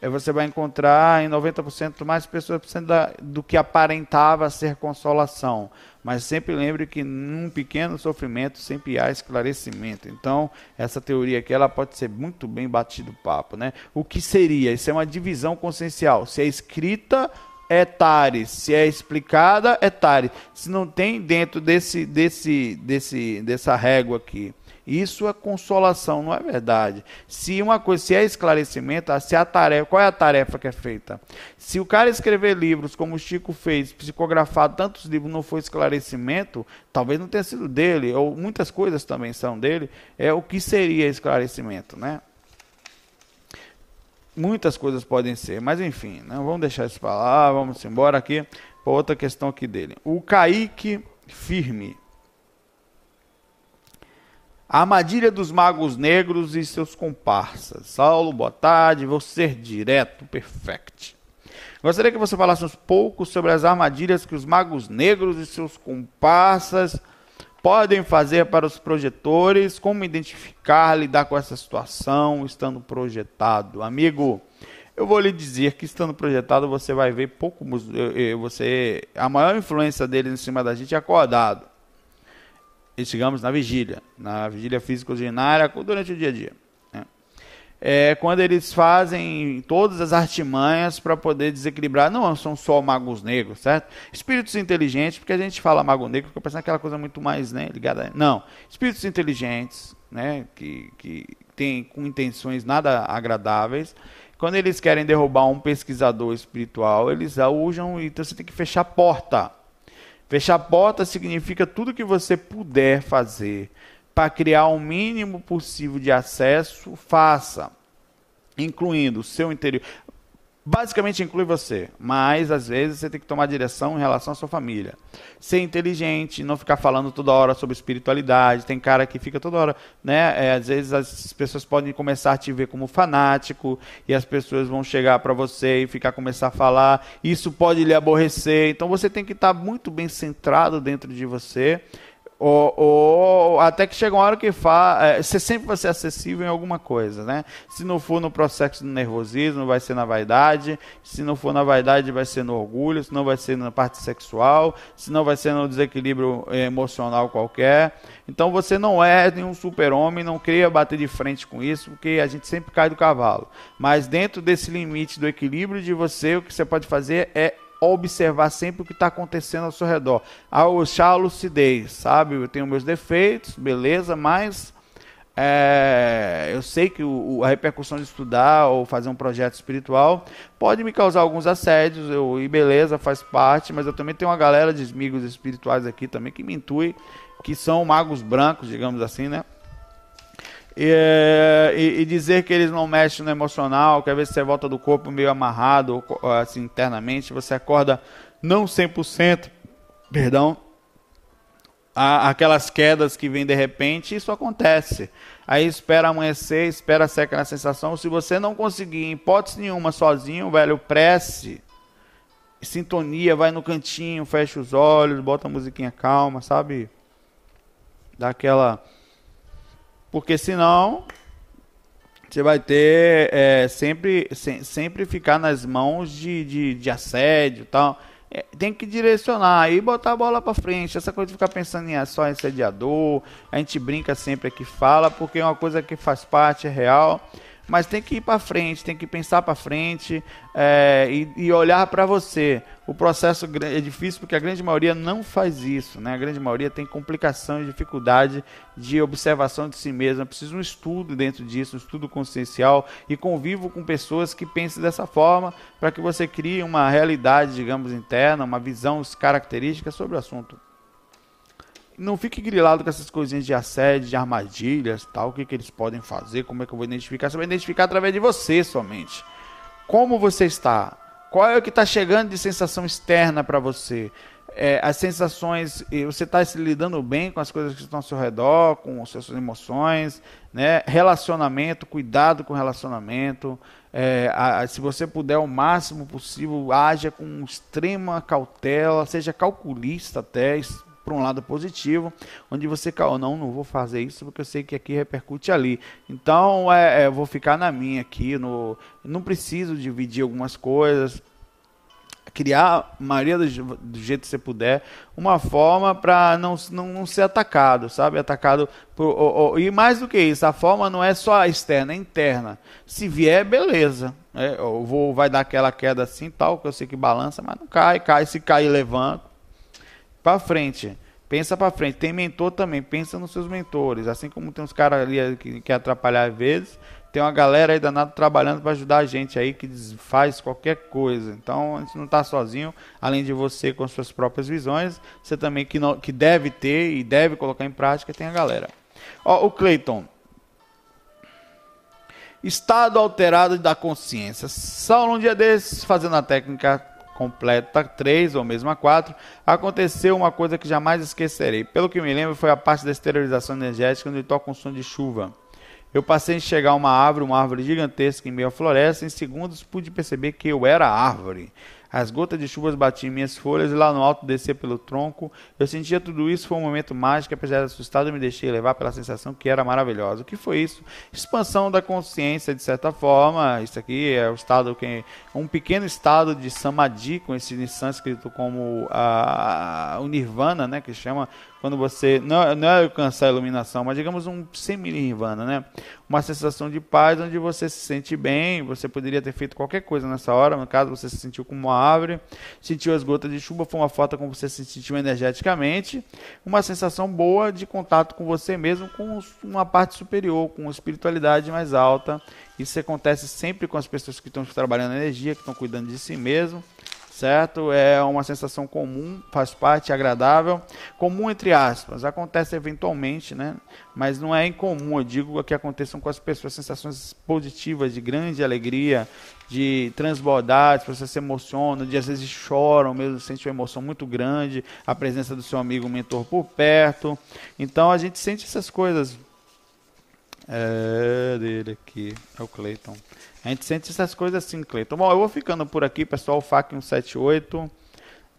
é, você vai encontrar em 90% mais pessoas precisando do que aparentava ser consolação. Mas sempre lembre que num pequeno sofrimento sempre há esclarecimento. Então, essa teoria aqui ela pode ser muito bem batido papo, né? O que seria? Isso é uma divisão consciencial. Se é escrita é tares, se é explicada é tares. Se não tem dentro desse desse desse dessa régua aqui isso é consolação, não é verdade. Se uma coisa, se é esclarecimento, se a tarefa, qual é a tarefa que é feita? Se o cara escrever livros, como o Chico fez, psicografar tantos livros, não foi esclarecimento, talvez não tenha sido dele, ou muitas coisas também são dele, é o que seria esclarecimento, né? Muitas coisas podem ser, mas enfim, não né? vamos deixar isso para lá, vamos embora aqui para outra questão aqui dele. O Kaique Firme a armadilha dos magos negros e seus comparsas. Saulo, boa tarde. Vou ser direto, perfect. Gostaria que você falasse um pouco sobre as armadilhas que os magos negros e seus comparsas podem fazer para os projetores, como identificar, lidar com essa situação estando projetado. Amigo, eu vou lhe dizer que estando projetado você vai ver pouco você a maior influência deles em cima da gente é acordado e chegamos na vigília, na vigília físico-ordinária, durante o dia a dia. Né? É quando eles fazem todas as artimanhas para poder desequilibrar, não são só magos negros, certo? Espíritos inteligentes, porque a gente fala mago negro, porque fica pensando aquela coisa muito mais né, ligada. Não, espíritos inteligentes, né, que, que tem com intenções nada agradáveis, quando eles querem derrubar um pesquisador espiritual, eles usam, então você tem que fechar a porta. Fechar a porta significa tudo que você puder fazer para criar o mínimo possível de acesso, faça, incluindo o seu interior basicamente inclui você, mas às vezes você tem que tomar direção em relação à sua família. Ser inteligente, não ficar falando toda hora sobre espiritualidade. Tem cara que fica toda hora, né? É, às vezes as pessoas podem começar a te ver como fanático e as pessoas vão chegar para você e ficar começar a falar. Isso pode lhe aborrecer. Então você tem que estar tá muito bem centrado dentro de você ou, ou, até que chega uma hora que fala, é, você sempre vai ser acessível em alguma coisa, né? Se não for no processo do nervosismo, vai ser na vaidade. Se não for na vaidade, vai ser no orgulho. Se não vai ser na parte sexual. Se não vai ser no desequilíbrio emocional qualquer. Então você não é nenhum super-homem, não queria bater de frente com isso, porque a gente sempre cai do cavalo. Mas dentro desse limite do equilíbrio de você, o que você pode fazer é observar sempre o que está acontecendo ao seu redor. Achar ah, a lucidez, sabe? Eu tenho meus defeitos, beleza, mas é, eu sei que o, a repercussão de estudar ou fazer um projeto espiritual pode me causar alguns assédios, eu, e beleza, faz parte, mas eu também tenho uma galera de amigos espirituais aqui também que me intui que são magos brancos, digamos assim, né? e, e, dizer que eles não mexem no emocional, que às vezes você volta do corpo meio amarrado, assim, internamente, você acorda não 100%, perdão, aquelas quedas que vêm de repente, isso acontece. Aí espera amanhecer, espera secar na sensação. Se você não conseguir, em hipótese nenhuma, sozinho, velho, prece, sintonia, vai no cantinho, fecha os olhos, bota a musiquinha calma, sabe? Dá aquela porque senão você vai ter é, sempre, se, sempre ficar nas mãos de, de, de assédio e tal. É, tem que direcionar e botar a bola para frente. Essa coisa de ficar pensando em é só assediador, a gente brinca sempre aqui, fala, porque é uma coisa que faz parte, é real mas tem que ir para frente, tem que pensar para frente é, e, e, olhar para você. O processo é difícil porque a grande maioria não faz isso, né? A grande maioria tem complicação e dificuldade de observação de si mesma. Precisa um estudo dentro disso, um estudo consciencial e convivo com pessoas que pensem dessa forma para que você crie uma realidade, digamos, interna, uma visão, características sobre o assunto não fique grilado com essas coisinhas de assédio, de armadilhas, tal, o que, que eles podem fazer, como é que eu vou identificar? Você vai identificar através de você somente. Como você está? Qual é o que está chegando de sensação externa para você? É, as sensações, você está se lidando bem com as coisas que estão ao seu redor, com as suas emoções, né? relacionamento, cuidado com relacionamento. É, a, a, se você puder o máximo possível, haja com extrema cautela, seja calculista até, para um lado positivo, onde você caiu, não, não vou fazer isso porque eu sei que aqui repercute ali. Então, é, é vou ficar na minha aqui, no, não preciso dividir algumas coisas, criar, Maria, do, do jeito que você puder, uma forma para não, não, não, ser atacado, sabe? Atacado. Por, ou, ou, e mais do que isso, a forma não é só externa, é interna. Se vier, beleza. É, eu vou, vai dar aquela queda assim, tal, que eu sei que balança, mas não cai. Cai, se cair, levanta para frente. Pensa para frente. Tem mentor também, pensa nos seus mentores. Assim como tem uns caras ali eh, que quer atrapalhar às vezes, tem uma galera aí danada trabalhando para ajudar a gente aí que faz qualquer coisa. Então, a gente não está sozinho, além de você com suas próprias visões, você também que não que deve ter e deve colocar em prática, tem a galera. Ó, o Cleiton Estado alterado da consciência. Saulo, um dia desses, fazendo a técnica completa 3 ou mesmo a 4, aconteceu uma coisa que jamais esquecerei. Pelo que me lembro, foi a parte da esterilização energética onde toca um som de chuva. Eu passei a enxergar uma árvore, uma árvore gigantesca em meio à floresta. Em segundos pude perceber que eu era a árvore. As gotas de chuvas batiam minhas folhas e lá no alto descia pelo tronco. Eu sentia tudo isso, foi um momento mágico, apesar de assustado, eu me deixei levar pela sensação que era maravilhosa. O que foi isso? Expansão da consciência, de certa forma. Isso aqui é o estado que um pequeno estado de samadhi, conhecido em sânscrito como a, ah, o nirvana, né, que chama quando você não, é, não é alcançar a iluminação, mas digamos um semi-nirvana, né? Uma sensação de paz onde você se sente bem, você poderia ter feito qualquer coisa nessa hora, no caso você se sentiu como uma árvore, sentiu as gotas de chuva, foi uma foto como você se sentiu energeticamente, uma sensação boa de contato com você mesmo, com uma parte superior, com uma espiritualidade mais alta. Isso acontece sempre com as pessoas que estão trabalhando energia, que estão cuidando de si mesmo certo? É uma sensação comum, faz parte, agradável. Comum entre aspas, acontece eventualmente, né? Mas não é incomum, eu digo que aconteçam com as pessoas sensações positivas de grande alegria, de transbordar, as pessoas se emocionam, de às vezes choram mesmo, sente uma emoção muito grande, a presença do seu amigo mentor por perto. Então a gente sente essas coisas é dele aqui, é o Cleiton. A gente sente essas coisas assim, Cleiton. Bom, eu vou ficando por aqui, pessoal. FAC 178.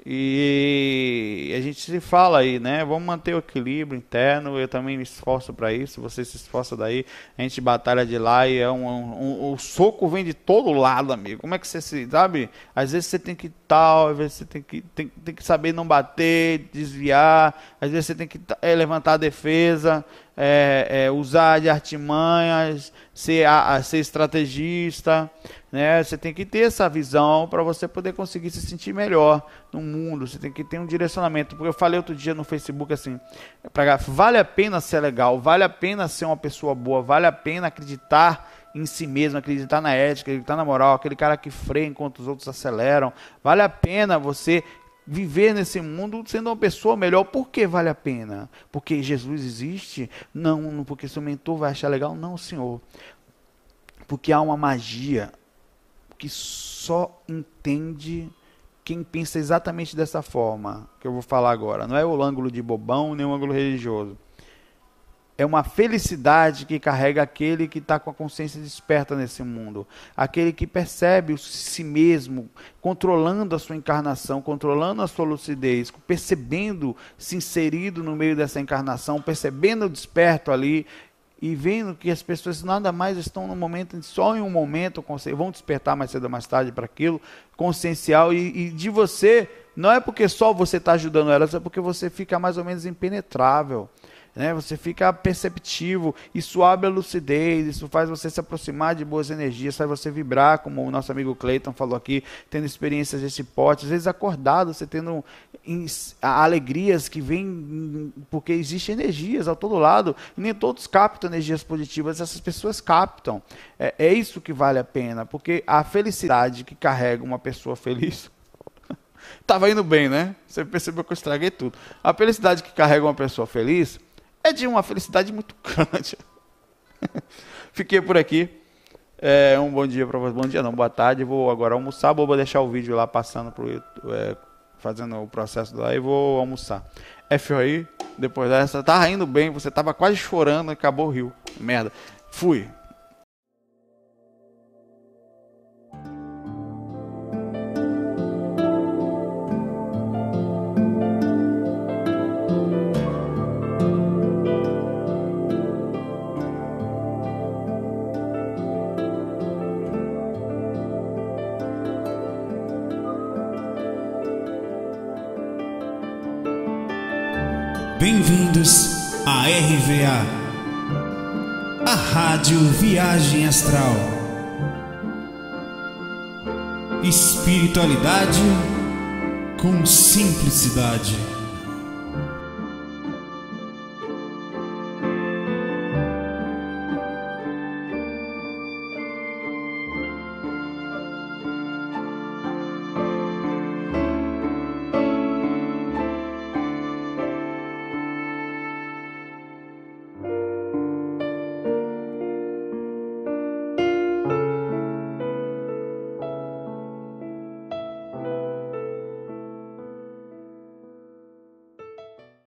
E a gente se fala aí, né? Vamos manter o equilíbrio interno. Eu também me esforço para isso. Você se esforça daí. A gente batalha de lá e é um, um, um, o soco vem de todo lado, amigo. Como é que você se sabe? Às vezes você tem que tal, às vezes você tem que, tem, tem que saber não bater, desviar. Às vezes você tem que é, levantar a defesa é, é, usar de artimanhas, ser, a, a, ser estrategista. Né? Você tem que ter essa visão para você poder conseguir se sentir melhor no mundo. Você tem que ter um direcionamento. Porque eu falei outro dia no Facebook assim: pra, vale a pena ser legal, vale a pena ser uma pessoa boa, vale a pena acreditar em si mesmo, acreditar na ética, acreditar na moral, aquele cara que freia enquanto os outros aceleram. Vale a pena você viver nesse mundo sendo uma pessoa melhor. Por que vale a pena? Porque Jesus existe? Não, não porque seu mentor vai achar legal? Não, senhor. Porque há uma magia que só entende quem pensa exatamente dessa forma que eu vou falar agora. Não é o ângulo de bobão nem o ângulo religioso é uma felicidade que carrega aquele que está com a consciência desperta nesse mundo, aquele que percebe si mesmo, controlando a sua encarnação, controlando a sua lucidez, percebendo se inserido no meio dessa encarnação, percebendo o desperto ali e vendo que as pessoas nada mais estão no momento, só em um momento vão despertar mais cedo ou mais tarde para aquilo, consciencial e, e de você não é porque só você está ajudando elas, é porque você fica mais ou menos impenetrável né? Você fica perceptivo, isso abre a lucidez, isso faz você se aproximar de boas energias, faz você vibrar, como o nosso amigo Clayton falou aqui, tendo experiências desse porte, às vezes acordado, você tendo alegrias que vêm porque existem energias ao todo lado, e nem todos captam energias positivas, essas pessoas captam. É, é isso que vale a pena, porque a felicidade que carrega uma pessoa feliz Tava indo bem, né? Você percebeu que eu estraguei tudo. A felicidade que carrega uma pessoa feliz é de uma felicidade muito grande. Fiquei por aqui. É, um bom dia para vocês. Bom dia, não, boa tarde. Vou agora almoçar. Vou deixar o vídeo lá passando pro é, fazendo o processo lá e vou almoçar. FOI, depois dessa, tá indo bem, você tava quase chorando, acabou o rio. Merda. Fui. Rádio Viagem Astral. Espiritualidade com simplicidade.